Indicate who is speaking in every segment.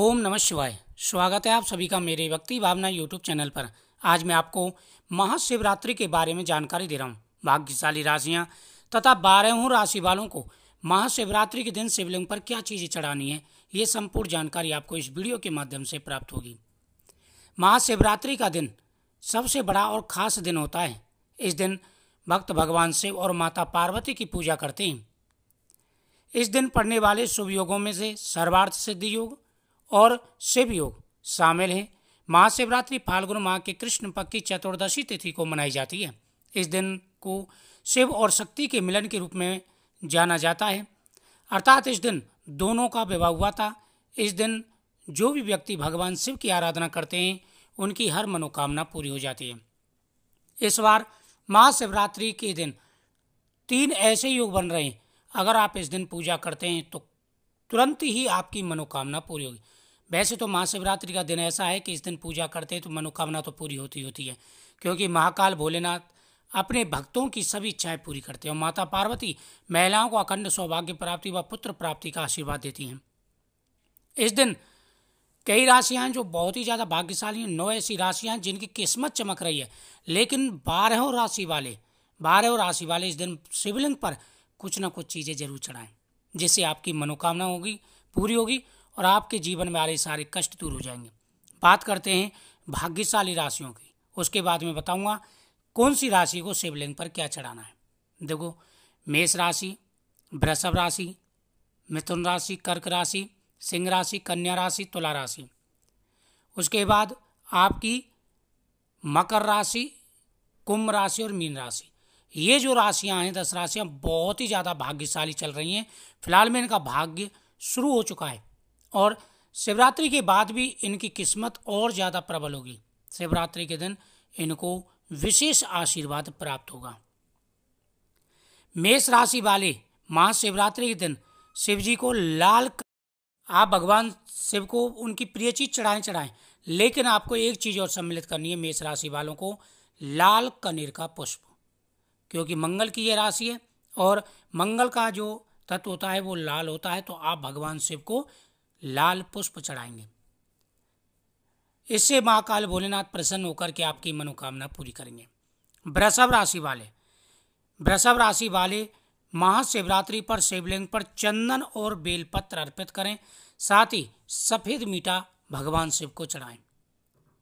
Speaker 1: ओम नमः शिवाय स्वागत है आप सभी का मेरे भक्ति भावना यूट्यूब चैनल पर आज मैं आपको महाशिवरात्रि के बारे में जानकारी दे रहा हूँ भाग्यशाली राशियाँ तथा बारहों राशि वालों को महाशिवरात्रि के दिन शिवलिंग पर क्या चीज़ें चढ़ानी है ये संपूर्ण जानकारी आपको इस वीडियो के माध्यम से प्राप्त होगी महाशिवरात्रि का दिन सबसे बड़ा और ख़ास दिन होता है इस दिन भक्त भगवान शिव और माता पार्वती की पूजा करते हैं इस दिन पढ़ने वाले शुभ योगों में से सर्वार्थ सिद्धि योग और शिव योग शामिल हैं महाशिवरात्रि फाल्गुन माह के कृष्ण पक्ष की चतुर्दशी तिथि को मनाई जाती है इस दिन को शिव और शक्ति के मिलन के रूप में जाना जाता है अर्थात इस दिन दोनों का विवाह हुआ था इस दिन जो भी व्यक्ति भगवान शिव की आराधना करते हैं उनकी हर मनोकामना पूरी हो जाती है इस बार महाशिवरात्रि के दिन तीन ऐसे योग बन रहे हैं अगर आप इस दिन पूजा करते हैं तो तुरंत ही आपकी मनोकामना पूरी होगी वैसे तो महाशिवरात्रि का दिन ऐसा है कि इस दिन पूजा करते हैं तो मनोकामना तो पूरी होती होती है क्योंकि महाकाल भोलेनाथ अपने भक्तों की सभी इच्छाएं पूरी करते हैं और माता पार्वती महिलाओं को अखंड सौभाग्य प्राप्ति व पुत्र प्राप्ति का आशीर्वाद देती हैं इस दिन कई राशियां हैं जो बहुत ही ज़्यादा भाग्यशाली हैं नौ ऐसी राशियां हैं जिनकी किस्मत चमक रही है लेकिन बारहों राशि वाले बारहों राशि वाले इस दिन शिवलिंग पर कुछ ना कुछ चीज़ें जरूर चढ़ाएं जिससे आपकी मनोकामना होगी पूरी होगी और आपके जीवन में आ रहे सारे कष्ट दूर हो जाएंगे बात करते हैं भाग्यशाली राशियों की उसके बाद में बताऊंगा कौन सी राशि को शिवलिंग पर क्या चढ़ाना है देखो मेष राशि वृषभ राशि मिथुन राशि कर्क राशि सिंह राशि कन्या राशि तुला राशि उसके बाद आपकी मकर राशि कुंभ राशि और मीन राशि ये जो राशियां हैं दस राशियां बहुत ही ज़्यादा भाग्यशाली चल रही हैं फिलहाल में इनका भाग्य शुरू हो चुका है और शिवरात्रि के बाद भी इनकी किस्मत और ज़्यादा प्रबल होगी शिवरात्रि के दिन इनको विशेष आशीर्वाद प्राप्त होगा मेष राशि वाले महाशिवरात्रि के दिन शिव जी को लाल आप भगवान शिव को उनकी प्रिय चीज चढ़ाएं चढ़ाएं लेकिन आपको एक चीज और सम्मिलित करनी है मेष राशि वालों को लाल कनेर का पुष्प क्योंकि मंगल की यह राशि है और मंगल का जो तत्व होता है वो लाल होता है तो आप भगवान शिव को लाल पुष्प चढ़ाएंगे इससे महाकाल भोलेनाथ प्रसन्न होकर के आपकी मनोकामना पूरी करेंगे वृषभ राशि वाले वृषभ राशि वाले महाशिवरात्रि पर शिवलिंग पर चंदन और बेलपत्र अर्पित करें साथ ही सफ़ेद मीठा भगवान शिव को चढ़ाएं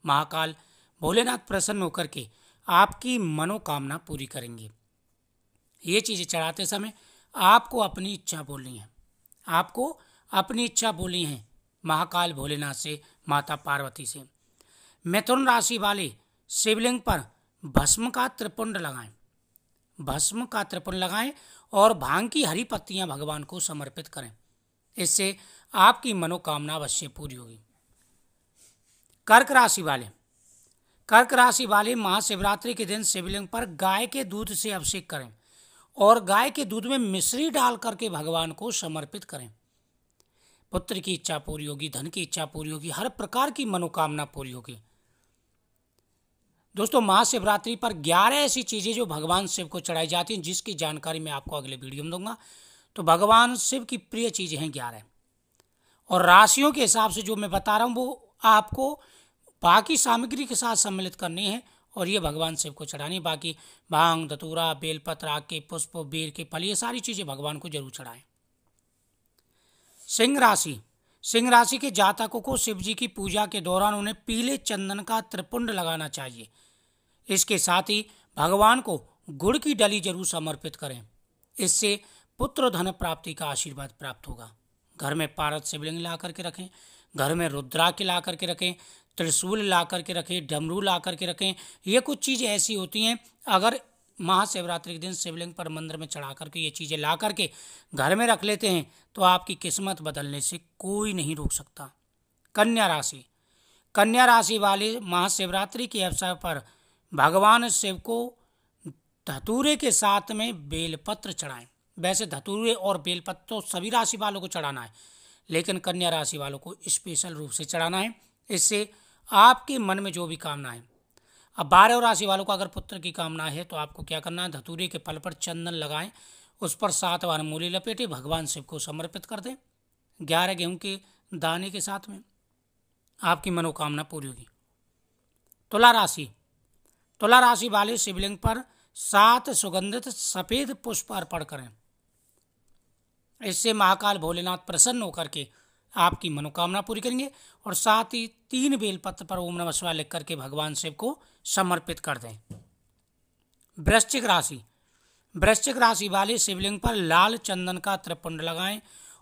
Speaker 1: महाकाल भोलेनाथ प्रसन्न होकर के आपकी मनोकामना पूरी करेंगे ये चीज़ें चढ़ाते समय आपको अपनी इच्छा बोलनी है आपको अपनी इच्छा बोली हैं महाकाल भोलेनाथ से माता पार्वती से मिथुन राशि वाले शिवलिंग पर भस्म का त्रिपुंड लगाएं भस्म का त्रिपुंड लगाएं और भांग की हरी पत्तियां भगवान को समर्पित करें इससे आपकी मनोकामना अवश्य पूरी होगी कर्क राशि वाले कर्क राशि वाले महाशिवरात्रि के दिन शिवलिंग पर गाय के दूध से अभिषेक करें और गाय के दूध में मिश्री डाल करके भगवान को समर्पित करें पुत्र की इच्छा पूरी होगी धन की इच्छा पूरी होगी हर प्रकार की मनोकामना पूरी होगी दोस्तों महाशिवरात्रि पर ग्यारह ऐसी चीज़ें जो भगवान शिव को चढ़ाई जाती हैं जिसकी जानकारी मैं आपको अगले वीडियो में दूंगा तो भगवान शिव की प्रिय चीज़ें हैं ग्यारह और राशियों के हिसाब से जो मैं बता रहा हूं वो आपको बाकी सामग्री के साथ सम्मिलित करनी है और ये भगवान शिव को चढ़ानी बाकी भांग धतूरा बेलपत्र आके के पुष्प बेर के फल ये सारी चीज़ें भगवान को जरूर चढ़ाएं सिंह राशि सिंह राशि के जातकों को शिव जी की पूजा के दौरान उन्हें पीले चंदन का त्रिपुंड लगाना चाहिए इसके साथ ही भगवान को गुड़ की डली जरूर समर्पित करें इससे पुत्र धन प्राप्ति का आशीर्वाद प्राप्त होगा घर में पारद शिवलिंग ला करके रखें घर में रुद्रा के ला करके रखें त्रिशूल ला करके रखें डमरू ला करके रखें ये कुछ चीज़ ऐसी होती हैं अगर महाशिवरात्रि के दिन शिवलिंग पर मंदिर में चढ़ा करके ये चीज़ें ला करके घर में रख लेते हैं तो आपकी किस्मत बदलने से कोई नहीं रोक सकता कन्या राशि कन्या राशि वाले महाशिवरात्रि के अवसर पर भगवान शिव को धतूरे के साथ में बेलपत्र चढ़ाएं वैसे धतूरे और बेलपत्र तो सभी राशि वालों को चढ़ाना है लेकिन कन्या राशि वालों को स्पेशल रूप से चढ़ाना है इससे आपके मन में जो भी कामना है अब बारह राशि वालों का अगर पुत्र की कामना है तो आपको क्या करना है धतूरे के पल पर चंदन लगाएं उस पर सात बार मूली लपेटे भगवान शिव को समर्पित कर दें ग्यारह गेहूं के दाने के साथ में आपकी मनोकामना पूरी होगी तुला राशि तुला राशि वाले शिवलिंग पर सात सुगंधित सफेद पुष्प अर्पण करें इससे महाकाल भोलेनाथ प्रसन्न होकर के आपकी मनोकामना पूरी करेंगे और साथ ही तीन बेलपत्र पर ओम नमः शिवाय लिख करके भगवान शिव को समर्पित कर दें वृश्चिक राशि वृश्चिक राशि वाले शिवलिंग पर लाल चंदन का त्रिपुंड लगाएं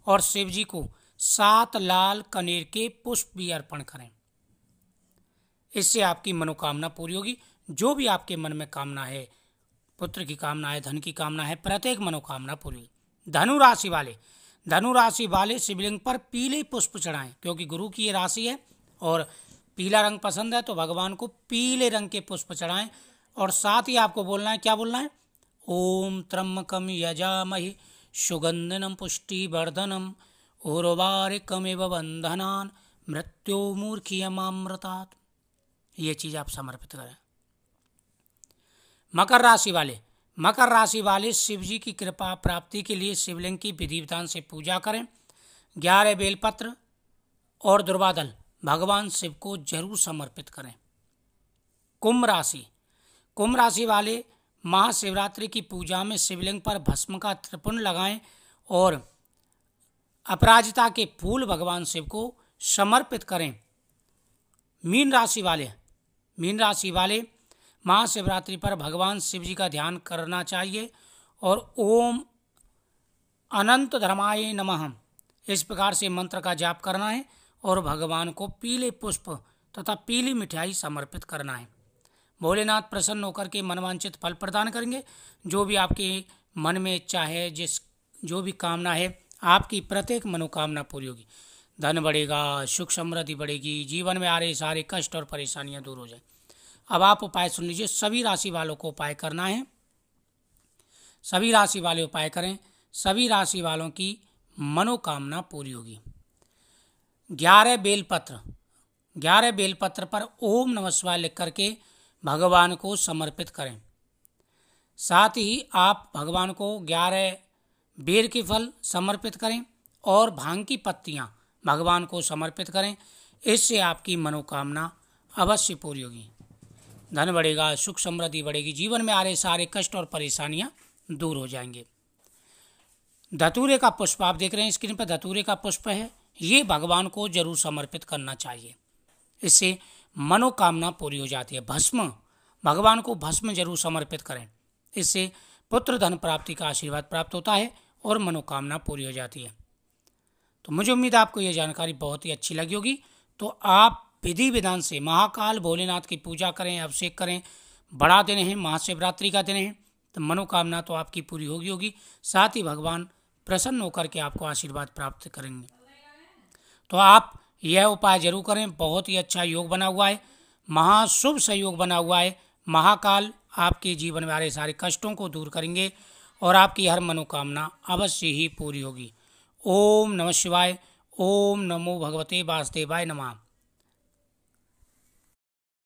Speaker 1: और शिव जी को सात लाल कनेर के पुष्प भी अर्पण करें इससे आपकी मनोकामना पूरी होगी जो भी आपके मन में कामना है पुत्र की कामना है धन की कामना है प्रत्येक मनोकामना पूरी धनु राशि वाले धनु राशि वाले शिवलिंग पर पीले पुष्प चढ़ाएं क्योंकि गुरु की ये राशि है और पीला रंग पसंद है तो भगवान को पीले रंग के पुष्प चढ़ाएं और साथ ही आपको बोलना है क्या बोलना है ओम त्रम्बकम यजामहि सुगंधनम पुष्टि पुष्टिवर्धनम एव बंधनान मृत्यो मूर्खियमामृतात् ये चीज़ आप समर्पित करें मकर राशि वाले मकर राशि वाले शिव जी की कृपा प्राप्ति के लिए शिवलिंग की विधि विधान से पूजा करें ग्यारह बेलपत्र और दुर्वादल भगवान शिव को जरूर समर्पित करें कुंभ राशि कुंभ राशि वाले महाशिवरात्रि की पूजा में शिवलिंग पर भस्म का त्रिपुण लगाएं और अपराजिता के फूल भगवान शिव को समर्पित करें मीन राशि वाले मीन राशि वाले महाशिवरात्रि पर भगवान शिव जी का ध्यान करना चाहिए और ओम अनंत धर्माय नमः इस प्रकार से मंत्र का जाप करना है और भगवान को पीले पुष्प तथा पीली मिठाई समर्पित करना है भोलेनाथ प्रसन्न होकर के मनवांचित फल प्रदान करेंगे जो भी आपके मन में इच्छा है जिस जो भी कामना है आपकी प्रत्येक मनोकामना पूरी होगी धन बढ़ेगा सुख समृद्धि बढ़ेगी जीवन में आ रहे सारे कष्ट और परेशानियां दूर हो जाएंगी अब आप उपाय सुन लीजिए सभी राशि वालों को उपाय करना है सभी राशि वाले उपाय करें सभी राशि वालों की मनोकामना पूरी होगी ग्यारह बेलपत्र ग्यारह बेलपत्र पर ओम नम शिवाय लिख करके भगवान को समर्पित करें साथ ही आप भगवान को ग्यारह बेर के फल समर्पित करें और भांग की पत्तियाँ भगवान को समर्पित करें इससे आपकी मनोकामना अवश्य पूरी होगी धन बढ़ेगा सुख समृद्धि बढ़ेगी जीवन में आ रहे सारे कष्ट और परेशानियाँ दूर हो जाएंगे धतूरे का पुष्प आप देख रहे हैं स्क्रीन पर धतूरे का पुष्प है ये भगवान को जरूर समर्पित करना चाहिए इससे मनोकामना पूरी हो जाती है भस्म भगवान को भस्म जरूर समर्पित करें इससे पुत्र धन प्राप्ति का आशीर्वाद प्राप्त होता है और मनोकामना पूरी हो जाती है तो मुझे उम्मीद आपको ये जानकारी बहुत ही अच्छी लगी होगी तो आप विधि विधान से महाकाल भोलेनाथ की पूजा करें अभिषेक करें बड़ा दिन है महाशिवरात्रि का दिन है तो मनोकामना तो आपकी पूरी होगी होगी साथ ही भगवान प्रसन्न होकर के आपको आशीर्वाद प्राप्त करेंगे तो आप यह उपाय जरूर करें बहुत ही अच्छा योग बना हुआ है महाशुभ सहयोग बना हुआ है महाकाल आपके जीवन में आ रहे सारे कष्टों को दूर करेंगे और आपकी हर मनोकामना अवश्य ही पूरी होगी ओम नमः शिवाय ओम नमो भगवते वासुदेवाय नमः